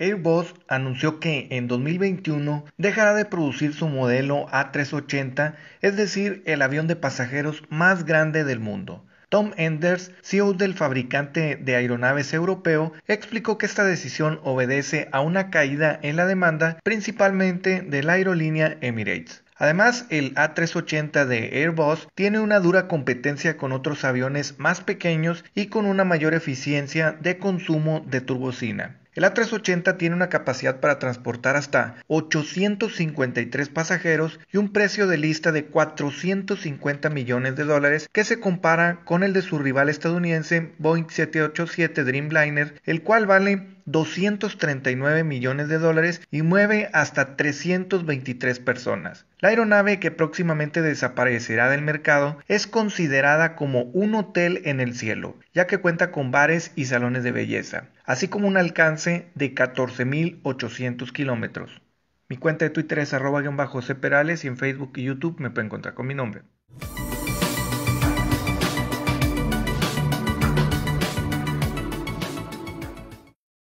Airbus anunció que en 2021 dejará de producir su modelo A380, es decir, el avión de pasajeros más grande del mundo. Tom Enders, CEO del fabricante de aeronaves europeo, explicó que esta decisión obedece a una caída en la demanda principalmente de la aerolínea Emirates. Además, el A380 de Airbus tiene una dura competencia con otros aviones más pequeños y con una mayor eficiencia de consumo de turbocina. La 380 tiene una capacidad para transportar hasta 853 pasajeros y un precio de lista de 450 millones de dólares que se compara con el de su rival estadounidense Boeing 787 Dreamliner, el cual vale 239 millones de dólares y mueve hasta 323 personas. La aeronave que próximamente desaparecerá del mercado es considerada como un hotel en el cielo, ya que cuenta con bares y salones de belleza, así como un alcance de 14.800 kilómetros. Mi cuenta de Twitter es arroba y en Facebook y YouTube me pueden encontrar con mi nombre.